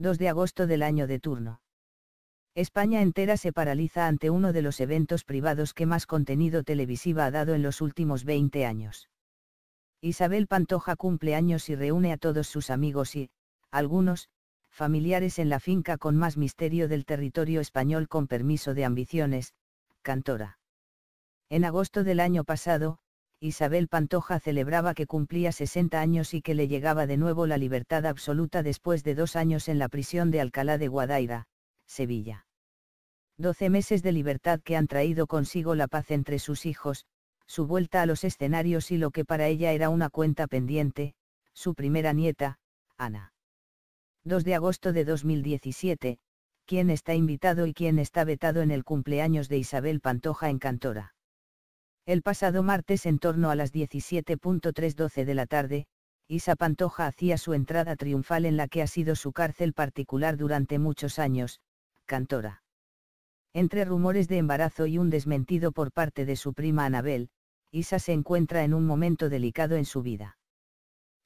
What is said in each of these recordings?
2 de agosto del año de turno. España entera se paraliza ante uno de los eventos privados que más contenido televisiva ha dado en los últimos 20 años. Isabel Pantoja cumple años y reúne a todos sus amigos y, algunos, familiares en la finca con más misterio del territorio español con permiso de ambiciones, cantora. En agosto del año pasado, Isabel Pantoja celebraba que cumplía 60 años y que le llegaba de nuevo la libertad absoluta después de dos años en la prisión de Alcalá de Guadaira, Sevilla. Doce meses de libertad que han traído consigo la paz entre sus hijos, su vuelta a los escenarios y lo que para ella era una cuenta pendiente, su primera nieta, Ana. 2 de agosto de 2017, ¿quién está invitado y quién está vetado en el cumpleaños de Isabel Pantoja en Cantora? El pasado martes en torno a las 17.312 de la tarde, Isa Pantoja hacía su entrada triunfal en la que ha sido su cárcel particular durante muchos años, cantora. Entre rumores de embarazo y un desmentido por parte de su prima Anabel, Isa se encuentra en un momento delicado en su vida.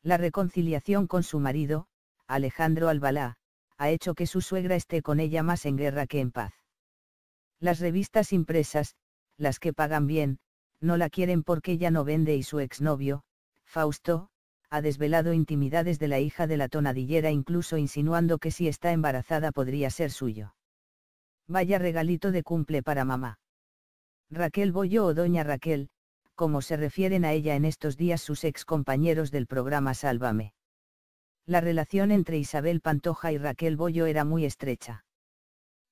La reconciliación con su marido, Alejandro Albalá, ha hecho que su suegra esté con ella más en guerra que en paz. Las revistas impresas, las que pagan bien, no la quieren porque ella no vende y su exnovio, Fausto, ha desvelado intimidades de la hija de la tonadillera incluso insinuando que si está embarazada podría ser suyo. Vaya regalito de cumple para mamá. Raquel Boyo o Doña Raquel, como se refieren a ella en estos días sus ex compañeros del programa Sálvame. La relación entre Isabel Pantoja y Raquel Boyo era muy estrecha.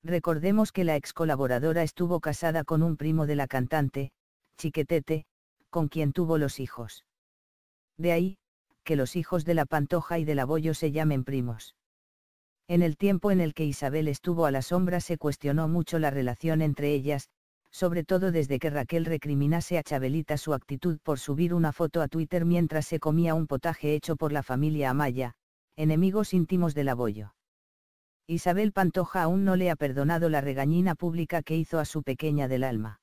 Recordemos que la ex colaboradora estuvo casada con un primo de la cantante, Chiquetete, con quien tuvo los hijos. De ahí, que los hijos de la Pantoja y del Abollo se llamen primos. En el tiempo en el que Isabel estuvo a la sombra se cuestionó mucho la relación entre ellas, sobre todo desde que Raquel recriminase a Chabelita su actitud por subir una foto a Twitter mientras se comía un potaje hecho por la familia Amaya, enemigos íntimos del abollo. Isabel Pantoja aún no le ha perdonado la regañina pública que hizo a su pequeña del alma.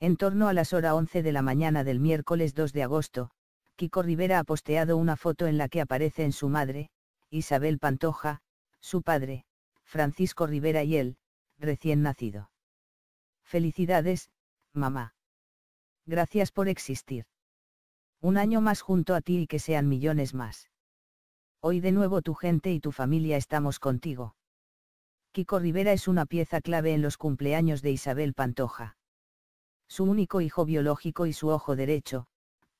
En torno a las 11 de la mañana del miércoles 2 de agosto, Kiko Rivera ha posteado una foto en la que aparecen su madre, Isabel Pantoja, su padre, Francisco Rivera y él, recién nacido. Felicidades, mamá. Gracias por existir. Un año más junto a ti y que sean millones más. Hoy de nuevo tu gente y tu familia estamos contigo. Kiko Rivera es una pieza clave en los cumpleaños de Isabel Pantoja su único hijo biológico y su ojo derecho,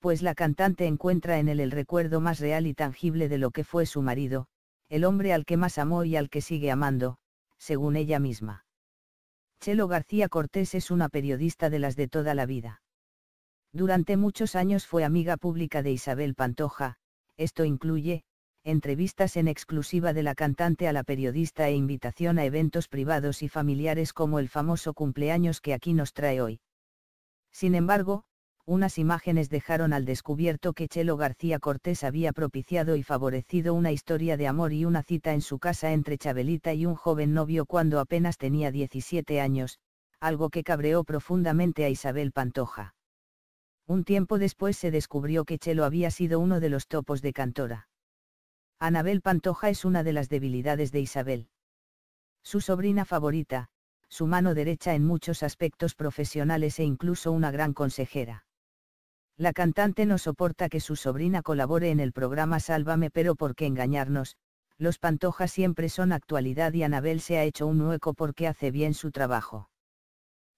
pues la cantante encuentra en él el recuerdo más real y tangible de lo que fue su marido, el hombre al que más amó y al que sigue amando, según ella misma. Chelo García Cortés es una periodista de las de toda la vida. Durante muchos años fue amiga pública de Isabel Pantoja, esto incluye, entrevistas en exclusiva de la cantante a la periodista e invitación a eventos privados y familiares como el famoso cumpleaños que aquí nos trae hoy. Sin embargo, unas imágenes dejaron al descubierto que Chelo García Cortés había propiciado y favorecido una historia de amor y una cita en su casa entre Chabelita y un joven novio cuando apenas tenía 17 años, algo que cabreó profundamente a Isabel Pantoja. Un tiempo después se descubrió que Chelo había sido uno de los topos de Cantora. Anabel Pantoja es una de las debilidades de Isabel. Su sobrina favorita, su mano derecha en muchos aspectos profesionales e incluso una gran consejera. La cantante no soporta que su sobrina colabore en el programa Sálvame pero por qué engañarnos, los Pantojas siempre son actualidad y Anabel se ha hecho un hueco porque hace bien su trabajo.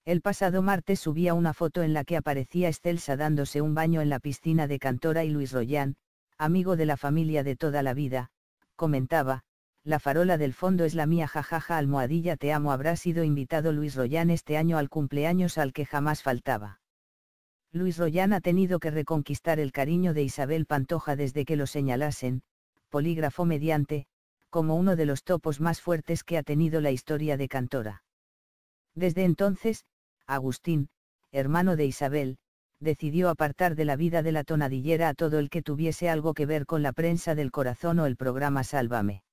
El pasado martes subía una foto en la que aparecía excelsa dándose un baño en la piscina de Cantora y Luis Royán, amigo de la familia de toda la vida, comentaba, la farola del fondo es la mía jajaja almohadilla te amo habrá sido invitado Luis Rollán este año al cumpleaños al que jamás faltaba. Luis Rollán ha tenido que reconquistar el cariño de Isabel Pantoja desde que lo señalasen, polígrafo mediante, como uno de los topos más fuertes que ha tenido la historia de Cantora. Desde entonces, Agustín, hermano de Isabel, decidió apartar de la vida de la tonadillera a todo el que tuviese algo que ver con la prensa del corazón o el programa Sálvame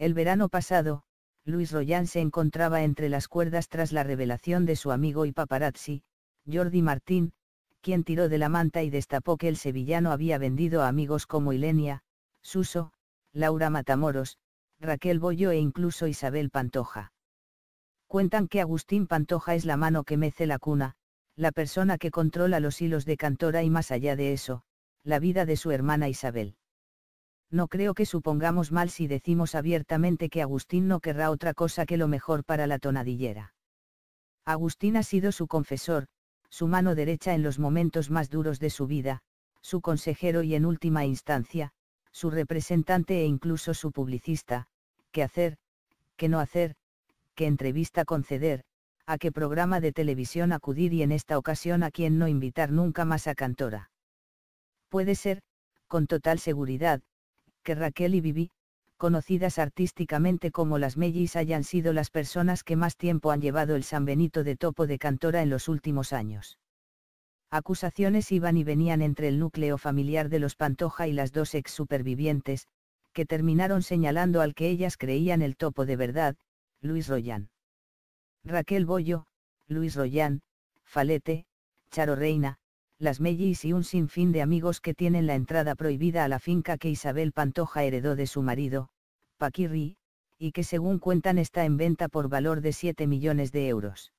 el verano pasado, Luis Rollán se encontraba entre las cuerdas tras la revelación de su amigo y paparazzi, Jordi Martín, quien tiró de la manta y destapó que el sevillano había vendido a amigos como Ilenia, Suso, Laura Matamoros, Raquel Boyo e incluso Isabel Pantoja. Cuentan que Agustín Pantoja es la mano que mece la cuna, la persona que controla los hilos de Cantora y más allá de eso, la vida de su hermana Isabel no creo que supongamos mal si decimos abiertamente que Agustín no querrá otra cosa que lo mejor para la tonadillera. Agustín ha sido su confesor, su mano derecha en los momentos más duros de su vida, su consejero y en última instancia, su representante e incluso su publicista, qué hacer, qué no hacer, qué entrevista conceder, a qué programa de televisión acudir y en esta ocasión a quién no invitar nunca más a Cantora. Puede ser, con total seguridad, que Raquel y Vivi, conocidas artísticamente como las Mellis, hayan sido las personas que más tiempo han llevado el San Benito de Topo de Cantora en los últimos años. Acusaciones iban y venían entre el núcleo familiar de los Pantoja y las dos ex supervivientes, que terminaron señalando al que ellas creían el topo de verdad, Luis Royán. Raquel Bollo, Luis Royán, Falete, Charo Reina, las Mellis y un sinfín de amigos que tienen la entrada prohibida a la finca que Isabel Pantoja heredó de su marido, Paquirri, y que según cuentan está en venta por valor de 7 millones de euros.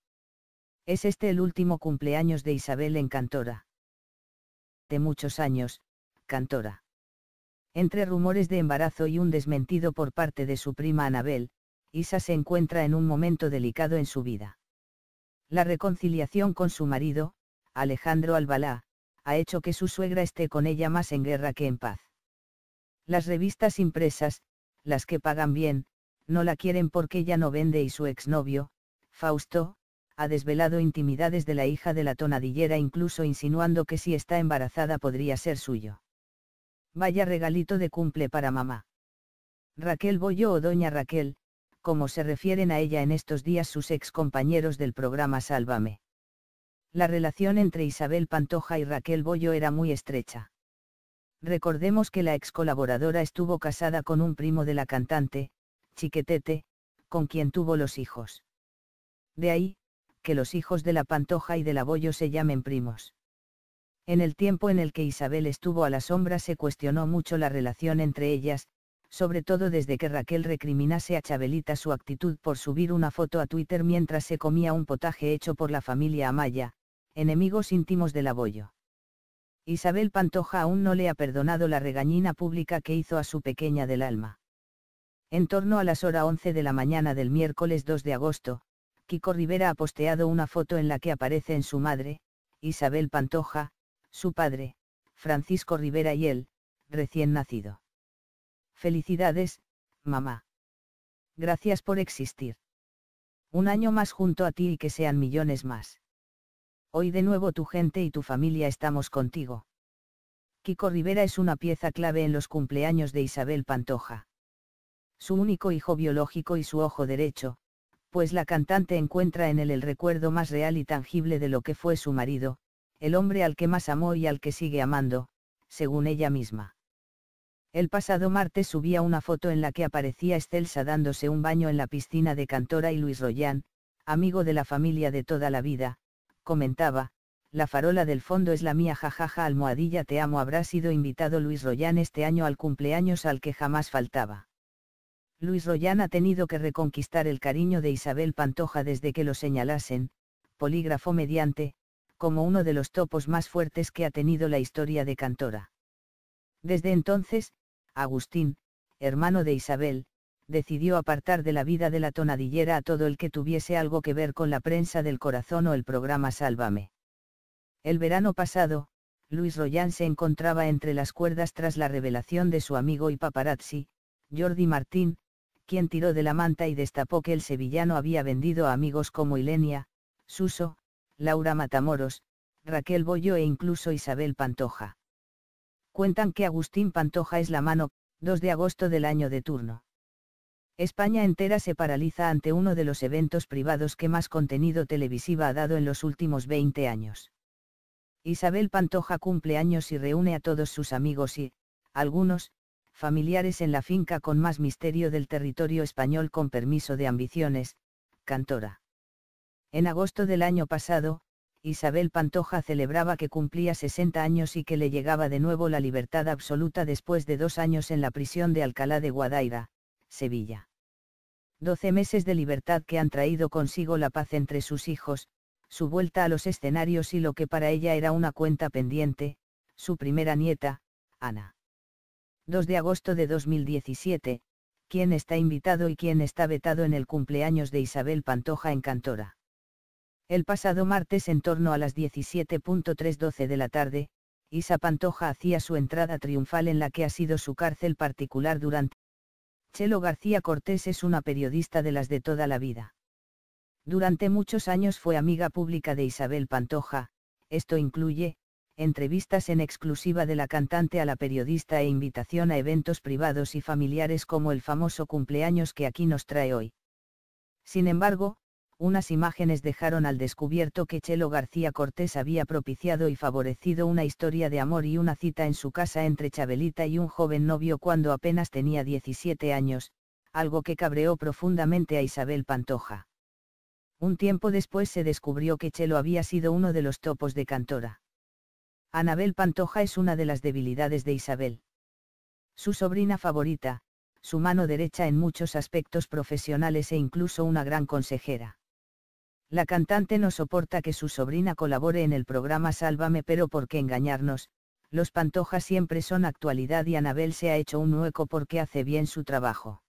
Es este el último cumpleaños de Isabel en Cantora. De muchos años, Cantora. Entre rumores de embarazo y un desmentido por parte de su prima Anabel, Isa se encuentra en un momento delicado en su vida. La reconciliación con su marido, Alejandro Albalá, ha hecho que su suegra esté con ella más en guerra que en paz. Las revistas impresas, las que pagan bien, no la quieren porque ella no vende y su exnovio, Fausto, ha desvelado intimidades de la hija de la tonadillera incluso insinuando que si está embarazada podría ser suyo. Vaya regalito de cumple para mamá. Raquel Boyo o Doña Raquel, como se refieren a ella en estos días sus ex compañeros del programa Sálvame. La relación entre Isabel Pantoja y Raquel Bollo era muy estrecha. Recordemos que la ex colaboradora estuvo casada con un primo de la cantante, Chiquetete, con quien tuvo los hijos. De ahí, que los hijos de la Pantoja y de la Bollo se llamen primos. En el tiempo en el que Isabel estuvo a la sombra se cuestionó mucho la relación entre ellas, sobre todo desde que Raquel recriminase a Chabelita su actitud por subir una foto a Twitter mientras se comía un potaje hecho por la familia Amaya, enemigos íntimos del abollo. Isabel Pantoja aún no le ha perdonado la regañina pública que hizo a su pequeña del alma. En torno a las horas 11 de la mañana del miércoles 2 de agosto, Kiko Rivera ha posteado una foto en la que aparece en su madre, Isabel Pantoja, su padre, Francisco Rivera y él, recién nacido. Felicidades, mamá. Gracias por existir. Un año más junto a ti y que sean millones más. Hoy de nuevo tu gente y tu familia estamos contigo. Kiko Rivera es una pieza clave en los cumpleaños de Isabel Pantoja. Su único hijo biológico y su ojo derecho, pues la cantante encuentra en él el recuerdo más real y tangible de lo que fue su marido, el hombre al que más amó y al que sigue amando, según ella misma. El pasado martes subía una foto en la que aparecía Excelsa dándose un baño en la piscina de Cantora y Luis Rollán, amigo de la familia de toda la vida, comentaba, la farola del fondo es la mía jajaja almohadilla te amo habrá sido invitado Luis Rollán este año al cumpleaños al que jamás faltaba. Luis Rollán ha tenido que reconquistar el cariño de Isabel Pantoja desde que lo señalasen, polígrafo mediante, como uno de los topos más fuertes que ha tenido la historia de Cantora. Desde entonces, Agustín, hermano de Isabel, decidió apartar de la vida de la tonadillera a todo el que tuviese algo que ver con la prensa del corazón o el programa Sálvame. El verano pasado, Luis Rollán se encontraba entre las cuerdas tras la revelación de su amigo y paparazzi, Jordi Martín, quien tiró de la manta y destapó que el sevillano había vendido a amigos como Ilenia, Suso, Laura Matamoros, Raquel Bollo e incluso Isabel Pantoja. Cuentan que Agustín Pantoja es la mano, 2 de agosto del año de turno. España entera se paraliza ante uno de los eventos privados que más contenido televisiva ha dado en los últimos 20 años. Isabel Pantoja cumple años y reúne a todos sus amigos y, algunos, familiares en la finca con más misterio del territorio español con permiso de ambiciones, cantora. En agosto del año pasado, Isabel Pantoja celebraba que cumplía 60 años y que le llegaba de nuevo la libertad absoluta después de dos años en la prisión de Alcalá de Guadaira, Sevilla. Doce meses de libertad que han traído consigo la paz entre sus hijos, su vuelta a los escenarios y lo que para ella era una cuenta pendiente, su primera nieta, Ana. 2 de agosto de 2017, quién está invitado y quién está vetado en el cumpleaños de Isabel Pantoja en Cantora. El pasado martes en torno a las 17.312 de la tarde, Isa Pantoja hacía su entrada triunfal en la que ha sido su cárcel particular durante Chelo García Cortés es una periodista de las de toda la vida. Durante muchos años fue amiga pública de Isabel Pantoja, esto incluye, entrevistas en exclusiva de la cantante a la periodista e invitación a eventos privados y familiares como el famoso cumpleaños que aquí nos trae hoy. Sin embargo, unas imágenes dejaron al descubierto que Chelo García Cortés había propiciado y favorecido una historia de amor y una cita en su casa entre Chabelita y un joven novio cuando apenas tenía 17 años, algo que cabreó profundamente a Isabel Pantoja. Un tiempo después se descubrió que Chelo había sido uno de los topos de Cantora. Anabel Pantoja es una de las debilidades de Isabel. Su sobrina favorita, su mano derecha en muchos aspectos profesionales e incluso una gran consejera. La cantante no soporta que su sobrina colabore en el programa Sálvame pero ¿por qué engañarnos? Los Pantojas siempre son actualidad y Anabel se ha hecho un hueco porque hace bien su trabajo.